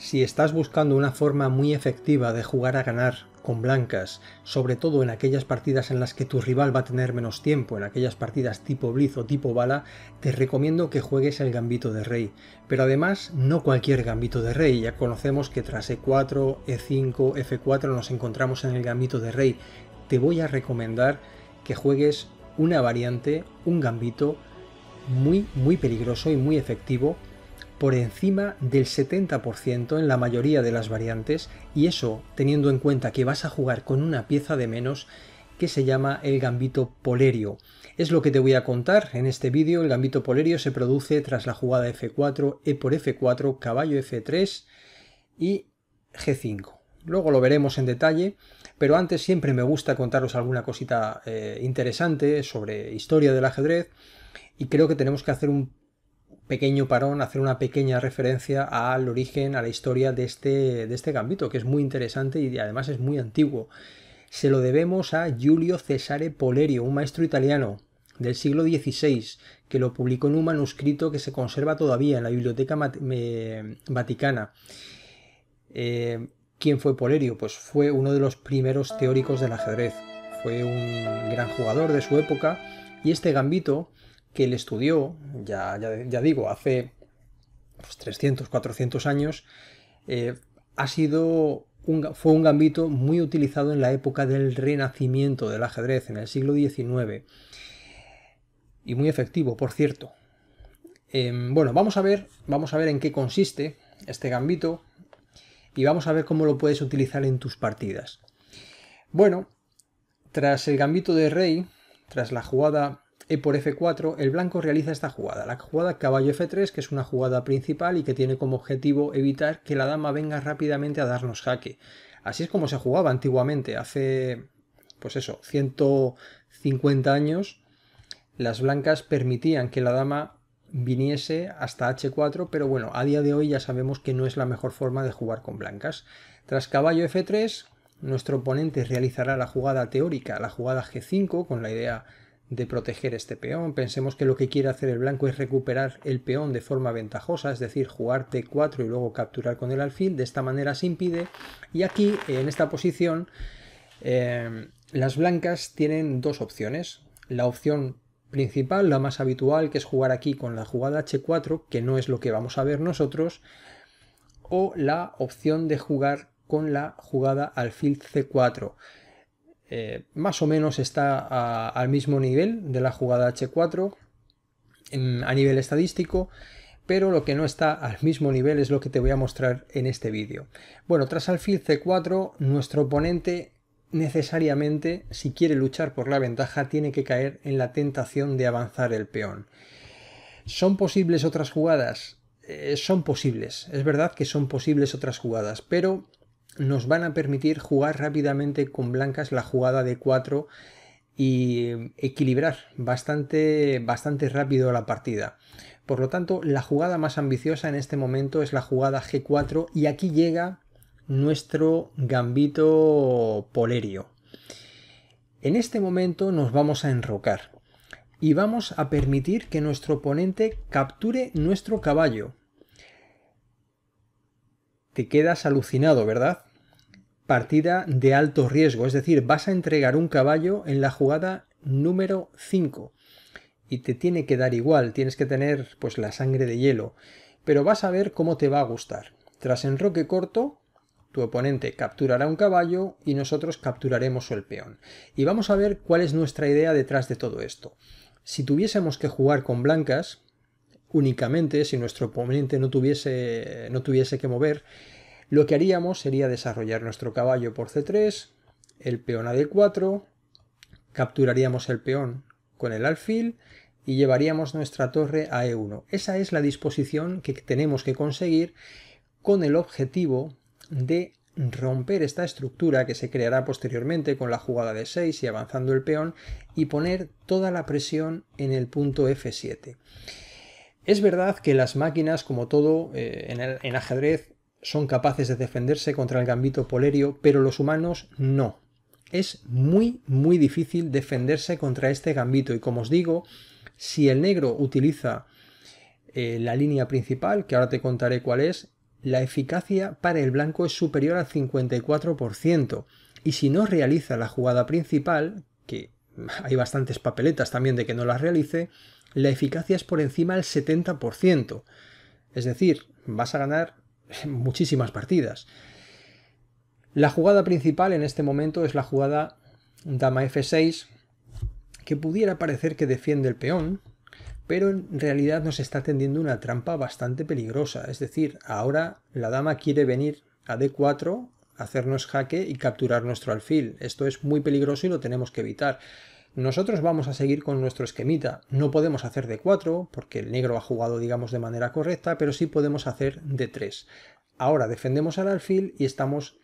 Si estás buscando una forma muy efectiva de jugar a ganar con blancas, sobre todo en aquellas partidas en las que tu rival va a tener menos tiempo, en aquellas partidas tipo blitz o tipo bala, te recomiendo que juegues el gambito de rey. Pero además, no cualquier gambito de rey, ya conocemos que tras E4, E5, F4 nos encontramos en el gambito de rey. Te voy a recomendar que juegues una variante, un gambito muy, muy peligroso y muy efectivo por encima del 70% en la mayoría de las variantes y eso teniendo en cuenta que vas a jugar con una pieza de menos que se llama el gambito polerio. Es lo que te voy a contar en este vídeo. El gambito polerio se produce tras la jugada F4, E por F4, caballo F3 y G5. Luego lo veremos en detalle, pero antes siempre me gusta contaros alguna cosita eh, interesante sobre historia del ajedrez y creo que tenemos que hacer un pequeño parón, hacer una pequeña referencia al origen, a la historia de este, de este gambito, que es muy interesante y además es muy antiguo. Se lo debemos a Giulio Cesare Polerio, un maestro italiano del siglo XVI, que lo publicó en un manuscrito que se conserva todavía en la Biblioteca eh, Vaticana. Eh, ¿Quién fue Polerio? Pues fue uno de los primeros teóricos del ajedrez. Fue un gran jugador de su época y este gambito que él estudió, ya, ya, digo, hace 300, pues, 400 años, eh, ha sido un, fue un gambito muy utilizado en la época del renacimiento del ajedrez, en el siglo XIX. Y muy efectivo, por cierto. Em, bueno, vamos a, ver, vamos a ver en qué consiste este gambito y vamos a ver cómo lo puedes utilizar en tus partidas. Bueno, tras el gambito de rey, tras la jugada y por F4 el blanco realiza esta jugada, la jugada caballo F3, que es una jugada principal y que tiene como objetivo evitar que la dama venga rápidamente a darnos jaque. Así es como se jugaba antiguamente, hace, pues eso, 150 años, las blancas permitían que la dama viniese hasta h4, pero bueno, a día de hoy ya sabemos que no es la mejor forma de jugar con blancas. Tras caballo f3, nuestro oponente realizará la jugada teórica, la jugada g5, con la idea de proteger este peón. Pensemos que lo que quiere hacer el blanco es recuperar el peón de forma ventajosa, es decir, jugar T4 y luego capturar con el alfil. De esta manera se impide. Y aquí, en esta posición, eh, las blancas tienen dos opciones. La opción principal, la más habitual, que es jugar aquí con la jugada H4, que no es lo que vamos a ver nosotros, o la opción de jugar con la jugada alfil C4. Eh, más o menos está al mismo nivel de la jugada H4 a nivel estadístico, pero lo que no está al mismo nivel es lo que te voy a mostrar en este vídeo. Bueno, tras alfil C4, nuestro oponente necesariamente, si quiere luchar por la ventaja, tiene que caer en la tentación de avanzar el peón. ¿Son posibles otras jugadas? Eh, son posibles, es verdad que son posibles otras jugadas, pero nos van a permitir jugar rápidamente con blancas la jugada de 4 y em, equilibrar bastante, bastante rápido la partida. Por lo tanto, la jugada más ambiciosa en este momento es la jugada G4 y aquí llega nuestro gambito polerio. En este momento nos vamos a enrocar y vamos a permitir que nuestro oponente capture nuestro caballo te quedas alucinado, ¿verdad? Partida de alto riesgo, es decir, vas a entregar un caballo en la jugada número 5 y te tiene que dar igual, tienes que tener pues la sangre de hielo, pero vas a ver cómo te va a gustar. Tras enroque corto, tu oponente capturará un caballo y nosotros capturaremos el peón. Y vamos a ver cuál es nuestra idea detrás de todo esto. Si tuviésemos que jugar con blancas, únicamente, si nuestro oponente no tuviese, no tuviese que mover, lo que haríamos sería desarrollar nuestro caballo por c3, el peón a d4, capturaríamos el peón con el alfil y llevaríamos nuestra torre a e1. Esa es la disposición que tenemos que conseguir con el objetivo de romper esta estructura que se creará posteriormente con la jugada de 6 y avanzando el peón y poner toda la presión en el punto f7. Es verdad que las máquinas, como todo eh, en, el, en ajedrez, son capaces de defenderse contra el gambito polerio, pero los humanos no. Es muy, muy difícil defenderse contra este gambito. Y como os digo, si el negro utiliza eh, la línea principal, que ahora te contaré cuál es, la eficacia para el blanco es superior al 54%. Y si no realiza la jugada principal, que hay bastantes papeletas también de que no las realice, la eficacia es por encima del 70%. Es decir, vas a ganar muchísimas partidas. La jugada principal en este momento es la jugada dama f6, que pudiera parecer que defiende el peón, pero en realidad nos está tendiendo una trampa bastante peligrosa. Es decir, ahora la dama quiere venir a d4, hacernos jaque y capturar nuestro alfil. Esto es muy peligroso y lo tenemos que evitar nosotros vamos a seguir con nuestro esquemita. No podemos hacer de 4 porque el negro ha jugado digamos de manera correcta, pero sí podemos hacer de 3. Ahora defendemos al alfil y estamos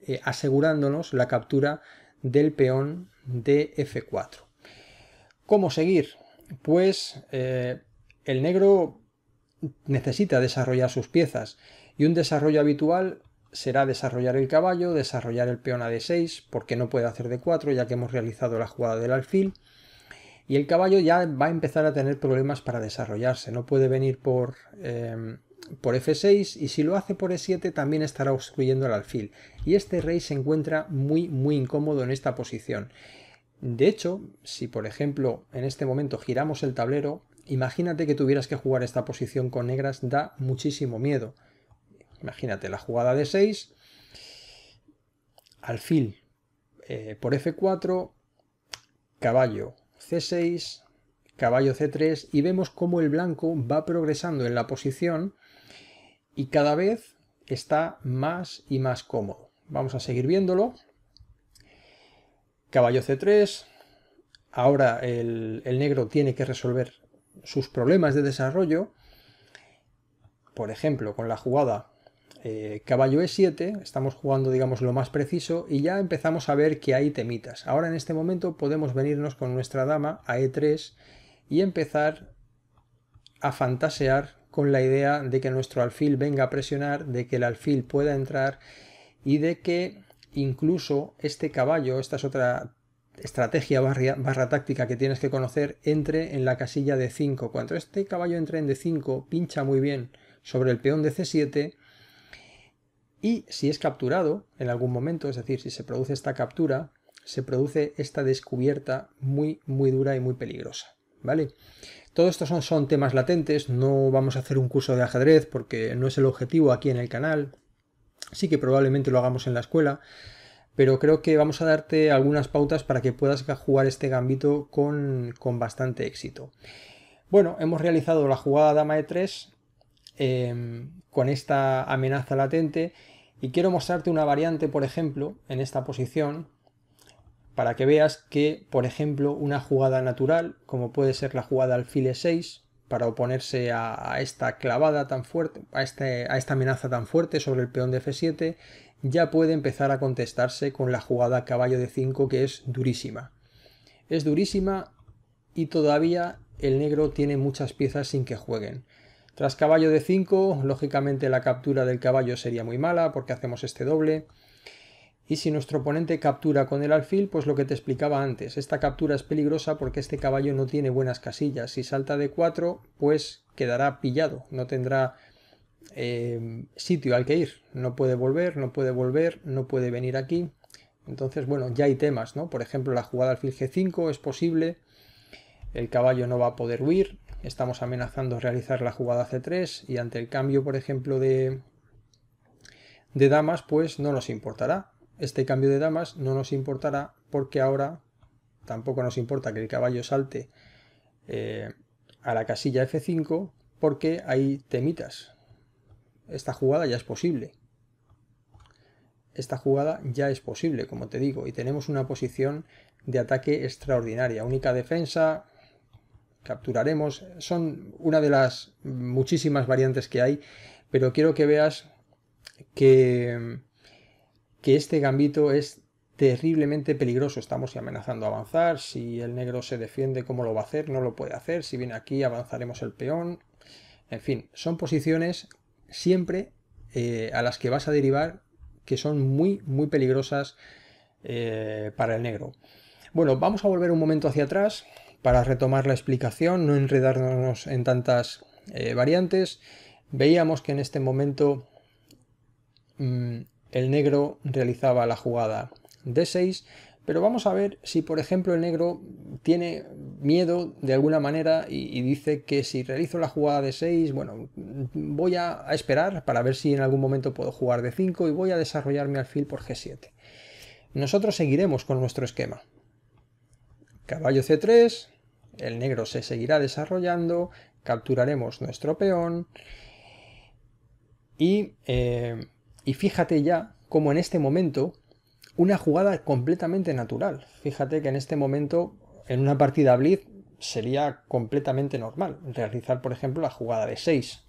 eh, asegurándonos la captura del peón de F4. ¿Cómo seguir? Pues eh, el negro necesita desarrollar sus piezas y un desarrollo habitual será desarrollar el caballo, desarrollar el peón a d6, porque no puede hacer d4 ya que hemos realizado la jugada del alfil. Y el caballo ya va a empezar a tener problemas para desarrollarse, no puede venir por, em, f6 y si lo hace por e7 también estará obstruyendo el alfil. Y este rey se encuentra muy muy incómodo en esta posición. De hecho, si por ejemplo en este momento giramos el tablero, imagínate que tuvieras que jugar esta posición con negras, da muchísimo miedo. Imagínate la jugada de 6, alfil eh, por F4, caballo C6, caballo C3 y vemos cómo el blanco va progresando en la posición y cada vez está más y más cómodo. Vamos a seguir viéndolo. Caballo C3. Ahora el negro tiene que resolver sus problemas de desarrollo. Por ejemplo, con la jugada eh, caballo E7, estamos jugando digamos lo más preciso y ya empezamos a ver que hay temitas. Ahora en este momento podemos venirnos con nuestra dama a E3 y empezar a fantasear con la idea de que nuestro alfil venga a presionar, de que el alfil pueda entrar y de que incluso este caballo, esta es otra estrategia barra, barra táctica que tienes que conocer, entre en la casilla de 5. Cuando este caballo entre en D5, pincha muy bien sobre el peón de C7 y si es capturado en algún momento, es decir, si se produce esta captura, se produce esta descubierta muy, muy dura y muy peligrosa. ¿Vale? Todo esto son, son temas latentes, no vamos a hacer un curso de ajedrez porque no es el objetivo aquí en el canal. Sí que probablemente lo hagamos en la escuela, pero creo que vamos a darte algunas pautas para que puedas jugar este gambito con, con bastante éxito. Bueno, hemos realizado la jugada dama e3, Em, con esta amenaza latente y quiero mostrarte una variante, por ejemplo, en esta posición, para que veas que, por ejemplo, una jugada natural, como puede ser la jugada alfil 6 e para oponerse a, esta clavada tan fuerte, a, este, a esta amenaza tan fuerte sobre el peón de f7, ya puede empezar a contestarse con la jugada caballo de 5 que es durísima. Es durísima y todavía el negro tiene muchas piezas sin que jueguen. Tras caballo de 5, lógicamente la captura del caballo sería muy mala porque hacemos este doble. Y si nuestro oponente captura con el alfil, pues lo que te explicaba antes, esta captura es peligrosa porque este caballo no tiene buenas casillas. Si salta de 4, pues quedará pillado, no tendrá eh, sitio al que ir. No puede volver, no puede volver, no puede venir aquí. Entonces, bueno, ya hay temas, ¿no? Por ejemplo, la jugada alfil G5 es posible, el caballo no va a poder huir, estamos amenazando realizar la jugada C3 y ante el cambio, por ejemplo, de, de damas, pues no nos importará. Este cambio de damas no nos importará porque ahora tampoco nos importa que el caballo salte eh, a la casilla F5 porque hay temitas. Esta jugada ya es posible. Esta jugada ya es posible, como te digo, y tenemos una posición de ataque extraordinaria. Única defensa, capturaremos. Son una de las muchísimas variantes que hay, pero quiero que veas que, que este gambito es terriblemente peligroso. Estamos amenazando a avanzar. Si el negro se defiende, ¿cómo lo va a hacer? No lo puede hacer. Si viene aquí, avanzaremos el peón. En fin, son posiciones siempre eh, a las que vas a derivar que son muy, muy peligrosas eh, para el negro. Bueno, vamos a volver un momento hacia atrás. Para retomar la explicación, no enredarnos en tantas eh, variantes, veíamos que en este momento mm, el negro realizaba la jugada D6, pero vamos a ver si por ejemplo el negro tiene miedo de alguna manera y, dice que si realizo la jugada de 6, bueno, voy a, esperar para ver si en algún momento puedo jugar de 5 y voy a desarrollar mi alfil por G7. Nosotros seguiremos con nuestro esquema. Caballo C3, el negro se seguirá desarrollando, capturaremos nuestro peón y, eh, fíjate ya como en este momento una jugada completamente natural. Fíjate que en este momento, en una partida blitz, sería completamente normal realizar, por ejemplo, la jugada de 6.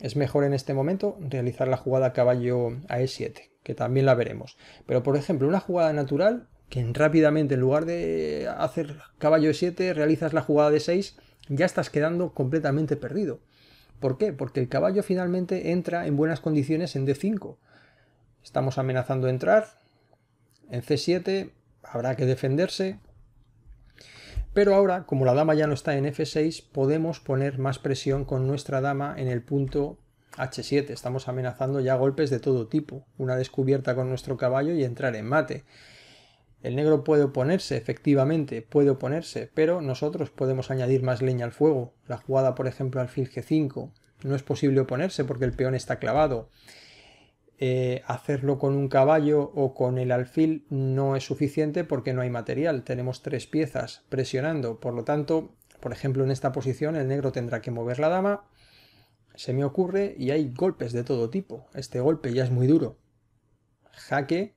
Es mejor en este momento realizar la jugada caballo a E7, que también la veremos. Pero, por ejemplo, una jugada natural que rápidamente, en lugar de hacer caballo de 7, realizas la jugada de 6, ya estás quedando completamente perdido. ¿Por qué? Porque el caballo finalmente entra en buenas condiciones en D5. Estamos amenazando entrar. En C7 habrá que defenderse. Pero ahora, como la dama ya no está en F6, podemos poner más presión con nuestra dama en el punto H7. Estamos amenazando ya golpes de todo tipo. Una descubierta con nuestro caballo y entrar en mate. El negro puede oponerse, efectivamente, puede oponerse, pero nosotros podemos añadir más leña al fuego. La jugada, por ejemplo, alfil g5. No es posible oponerse porque el peón está clavado. Eh, hacerlo con un caballo o con el alfil no es suficiente porque no hay material. Tenemos tres piezas presionando. Por lo tanto, por ejemplo, en esta posición el negro tendrá que mover la dama. Se me ocurre y hay golpes de todo tipo. Este golpe ya es muy duro. Jaque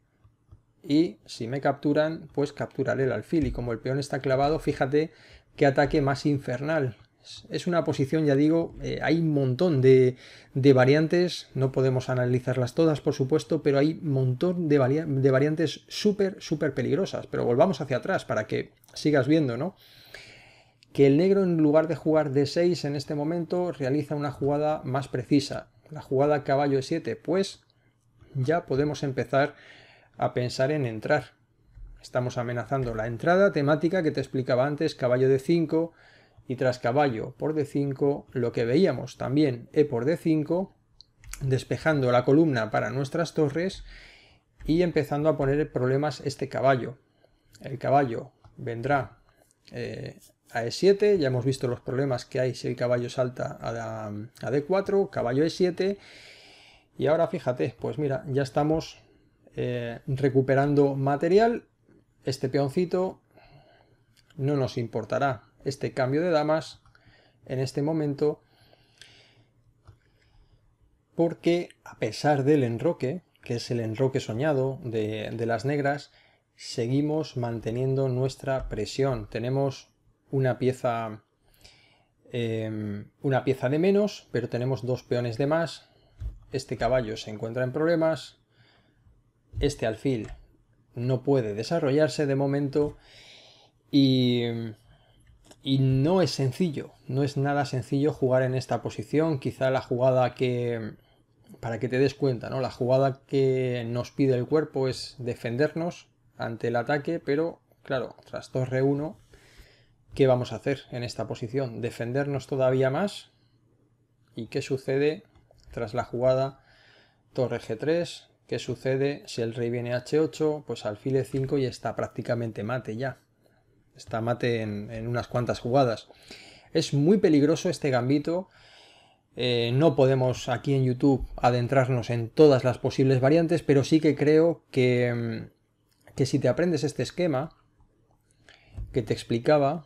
y si me capturan, pues capturaré el alfil. Y como el peón está clavado, fíjate qué ataque más infernal. Es una posición, ya digo, eh, hay un montón de, de, variantes, no podemos analizarlas todas, por supuesto, pero hay un montón de, de variantes súper, súper peligrosas. Pero volvamos hacia atrás para que sigas viendo, ¿no? Que el negro, en lugar de jugar d 6 en este momento, realiza una jugada más precisa. La jugada caballo e 7, pues ya podemos empezar a pensar en entrar. Estamos amenazando la entrada temática que te explicaba antes, caballo de 5, y tras caballo por D5, lo que veíamos también E por D5, despejando la columna para nuestras torres y empezando a poner problemas este caballo. El caballo vendrá eh, a E7, ya hemos visto los problemas que hay si el caballo salta a, a D4, caballo E7, y ahora fíjate, pues mira, ya estamos eh, recuperando material, este peoncito no nos importará. Este cambio de damas en este momento, porque a pesar del enroque, que es el enroque soñado de, las negras, seguimos manteniendo nuestra presión. Tenemos una pieza, em, una pieza de menos, pero tenemos dos peones de más. Este caballo se encuentra en problemas, este alfil no puede desarrollarse de momento y, y no es sencillo, no es nada sencillo jugar en esta posición, quizá la jugada que, para que te des cuenta, ¿no? La jugada que nos pide el cuerpo es defendernos ante el ataque, pero claro, tras torre 1, ¿qué vamos a hacer en esta posición? ¿Defendernos todavía más? ¿Y qué sucede tras la jugada torre G3, ¿Qué sucede si el rey viene h8? Pues alfil e5 y está prácticamente mate ya. Está mate en, unas cuantas jugadas. Es muy peligroso este gambito. Eh, no podemos aquí en YouTube adentrarnos en todas las posibles variantes, pero sí que creo que, mm, que si te aprendes este esquema que te explicaba,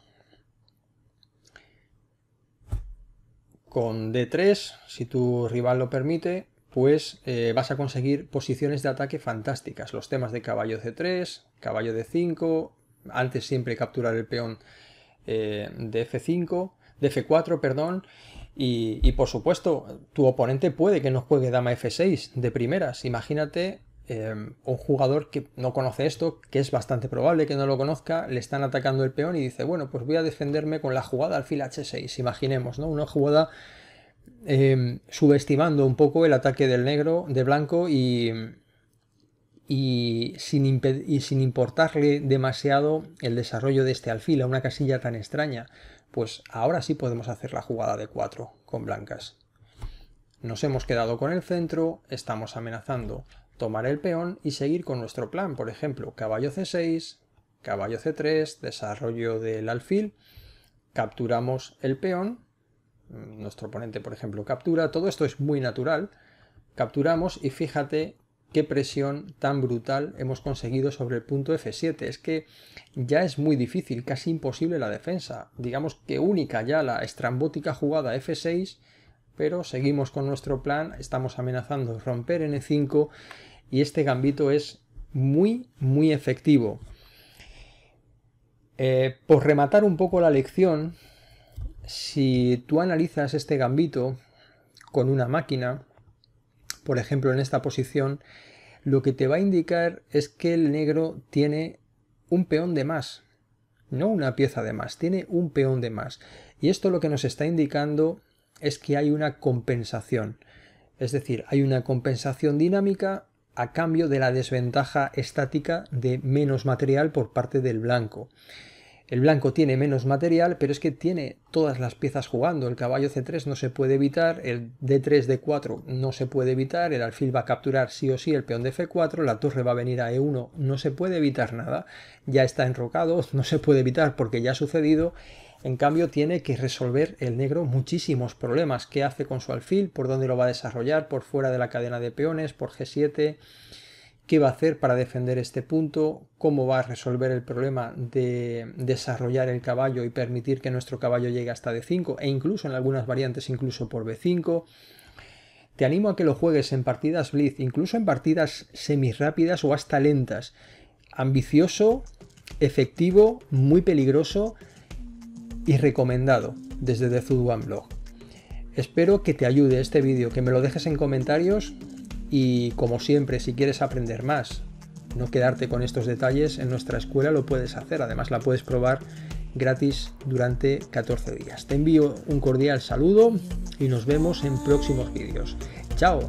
con D3, si tu rival lo permite, pues eh, vas a conseguir posiciones de ataque fantásticas. Los temas de caballo C3, caballo D5, antes siempre capturar el peón eh, de F5, de F4, perdón. Y, por supuesto, tu oponente puede que no juegue dama F6 de primeras. Imagínate eh, un jugador que no conoce esto, que es bastante probable que no lo conozca, le están atacando el peón y dice, bueno, pues voy a defenderme con la jugada al alfil H6. Imaginemos, ¿no? Una jugada Em, subestimando un poco el ataque del negro, de blanco y, y sin, y sin importarle demasiado el desarrollo de este alfil a una casilla tan extraña. Pues ahora sí podemos hacer la jugada de 4 con blancas. Nos hemos quedado con el centro, estamos amenazando tomar el peón y seguir con nuestro plan, por ejemplo, caballo c6, caballo c3, desarrollo del alfil, capturamos el peón nuestro oponente, por ejemplo, captura, todo esto es muy natural, capturamos y fíjate qué presión tan brutal hemos conseguido sobre el punto F7. Es que ya es muy difícil, casi imposible la defensa. Digamos que única ya la estrambótica jugada F6, pero seguimos con nuestro plan, estamos amenazando romper N5 y este gambito es muy, muy efectivo. Eh, por rematar un poco la lección, si tú analizas este gambito con una máquina, por ejemplo en esta posición, lo que te va a indicar es que el negro tiene un peón de más, no una pieza de más, tiene un peón de más. Y esto lo que nos está indicando es que hay una compensación. Es decir, hay una compensación dinámica a cambio de la desventaja estática de menos material por parte del blanco. El blanco tiene menos material, pero es que tiene todas las piezas jugando. El caballo C3 no se puede evitar, el D3, D4 no se puede evitar, el alfil va a capturar sí o sí el peón de F4, la torre va a venir a E1, no se puede evitar nada. Ya está enrocado, no se puede evitar porque ya ha sucedido. En cambio, tiene que resolver el negro muchísimos problemas. ¿Qué hace con su alfil? ¿Por dónde lo va a desarrollar? ¿Por fuera de la cadena de peones? ¿Por G7? qué va a hacer para defender este punto, cómo va a resolver el problema de desarrollar el caballo y permitir que nuestro caballo llegue hasta D5 e incluso en algunas variantes incluso por B5. Te animo a que lo juegues en partidas blitz, incluso en partidas semirápidas o hasta lentas. Ambicioso, efectivo, muy peligroso y recomendado desde The Food One Blog. Espero que te ayude este vídeo, que me lo dejes en comentarios y como siempre, si quieres aprender más, no quedarte con estos detalles, en nuestra escuela lo puedes hacer. Además, la puedes probar gratis durante 14 días. Te envío un cordial saludo y nos vemos en próximos vídeos. ¡Chao!